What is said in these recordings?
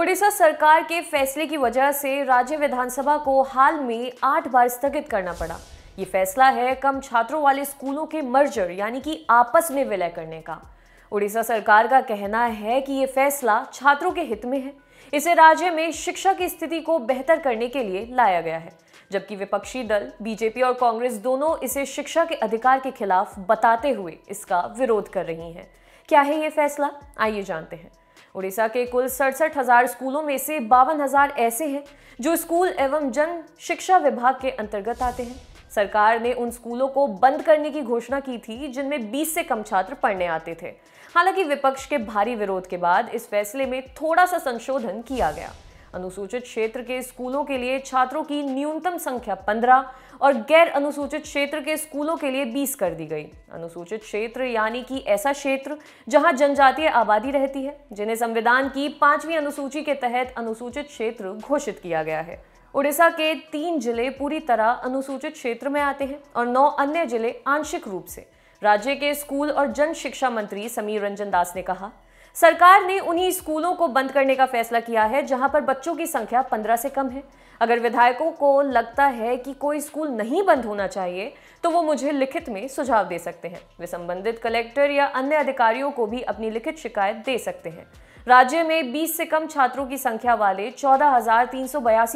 उड़ीसा सरकार के फैसले की वजह से राज्य विधानसभा को हाल में आठ बार स्थगित करना पड़ा ये फैसला है कम छात्रों वाले स्कूलों के मर्जर यानी कि आपस में विलय करने का उड़ीसा सरकार का कहना है कि ये फैसला छात्रों के हित में है इसे राज्य में शिक्षा की स्थिति को बेहतर करने के लिए लाया गया है जबकि विपक्षी दल बीजेपी और कांग्रेस दोनों इसे शिक्षा के अधिकार के खिलाफ बताते हुए इसका विरोध कर रही हैं क्या है ये फैसला आइए जानते हैं उड़ीसा के कुल सड़सठ हजार स्कूलों में से बावन हजार ऐसे हैं जो स्कूल एवं जन शिक्षा विभाग के अंतर्गत आते हैं सरकार ने उन स्कूलों को बंद करने की घोषणा की थी जिनमें 20 से कम छात्र पढ़ने आते थे हालांकि विपक्ष के भारी विरोध के बाद इस फैसले में थोड़ा सा संशोधन किया गया अनुसूचित क्षेत्र के स्कूलों के लिए छात्रों की न्यूनतम संख्या 15 और गैर अनुसूचित क्षेत्र के स्कूलों के लिए 20 कर दी गई अनुसूचित क्षेत्र यानी कि ऐसा क्षेत्र जहां जनजातीय आबादी रहती है जिन्हें संविधान की पांचवी अनुसूची के तहत अनुसूचित क्षेत्र घोषित किया गया है उड़ीसा के तीन जिले पूरी तरह अनुसूचित क्षेत्र में आते हैं और नौ अन्य जिले आंशिक रूप से राज्य के स्कूल और जन शिक्षा मंत्री समीर रंजन दास ने कहा सरकार ने उन्हीं स्कूलों को बंद करने का फैसला किया है जहां पर बच्चों की संख्या 15 से कम है अगर विधायकों को लगता है कि कोई स्कूल नहीं बंद होना चाहिए तो वो मुझे लिखित में सुझाव दे सकते हैं वे संबंधित कलेक्टर या अन्य अधिकारियों को भी अपनी लिखित शिकायत दे सकते हैं राज्य में 20 से कम छात्रों की संख्या वाले चौदह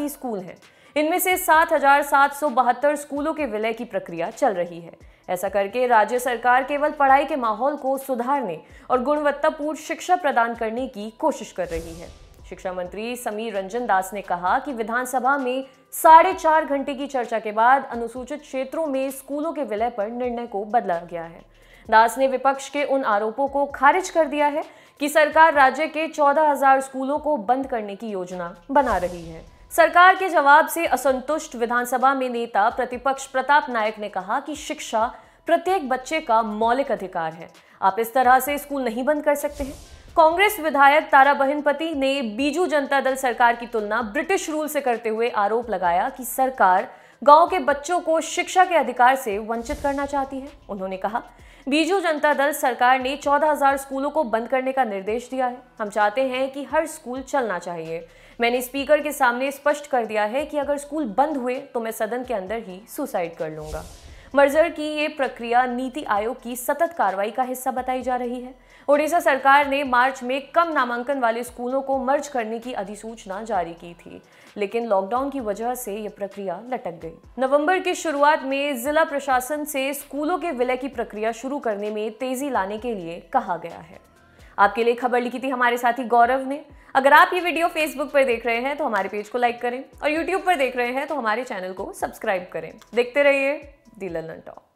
स्कूल हैं इनमें से सात हजार सात सौ बहत्तर स्कूलों के विलय की प्रक्रिया चल रही है ऐसा करके राज्य सरकार केवल पढ़ाई के माहौल को सुधारने और गुणवत्तापूर्ण शिक्षा प्रदान करने की कोशिश कर रही है शिक्षा मंत्री समीर रंजन दास ने कहा कि विधानसभा में साढ़े चार घंटे की चर्चा के बाद अनुसूचित क्षेत्रों में स्कूलों के विलय पर निर्णय को बदला गया है दास ने विपक्ष के उन आरोपों को खारिज कर दिया है कि सरकार राज्य के 14,000 स्कूलों को बंद करने की योजना बना रही है सरकार के जवाब से असंतुष्ट विधानसभा में नेता प्रतिपक्ष प्रताप नायक ने कहा कि शिक्षा प्रत्येक बच्चे का मौलिक अधिकार है आप इस तरह से स्कूल नहीं बंद कर सकते हैं कांग्रेस विधायक तारा बहनपति ने बीजू जनता दल सरकार की तुलना ब्रिटिश रूल से करते हुए आरोप लगाया कि सरकार गांव के बच्चों को शिक्षा के अधिकार से वंचित करना चाहती है उन्होंने कहा बीजू जनता दल सरकार ने 14,000 स्कूलों को बंद करने का निर्देश दिया है हम चाहते हैं कि हर स्कूल चलना चाहिए मैंने स्पीकर के सामने स्पष्ट कर दिया है कि अगर स्कूल बंद हुए तो मैं सदन के अंदर ही सुसाइड कर लूँगा मर्जर की ये प्रक्रिया नीति आयोग की सतत कार्रवाई का हिस्सा बताई जा रही है ओडिशा सरकार ने मार्च में कम नामांकन वाले स्कूलों को मर्ज करने की अधिसूचना जारी की थी लेकिन लॉकडाउन की वजह से यह प्रक्रिया लटक गई नवंबर की शुरुआत में जिला प्रशासन से स्कूलों के विलय की प्रक्रिया शुरू करने में तेजी लाने के लिए कहा गया है आपके लिए खबर लिखी थी हमारे साथी गौरव ने अगर आप ये वीडियो फेसबुक पर देख रहे हैं तो हमारे पेज को लाइक करें और यूट्यूब पर देख रहे हैं तो हमारे चैनल को सब्सक्राइब करें देखते रहिए दी ललन टॉप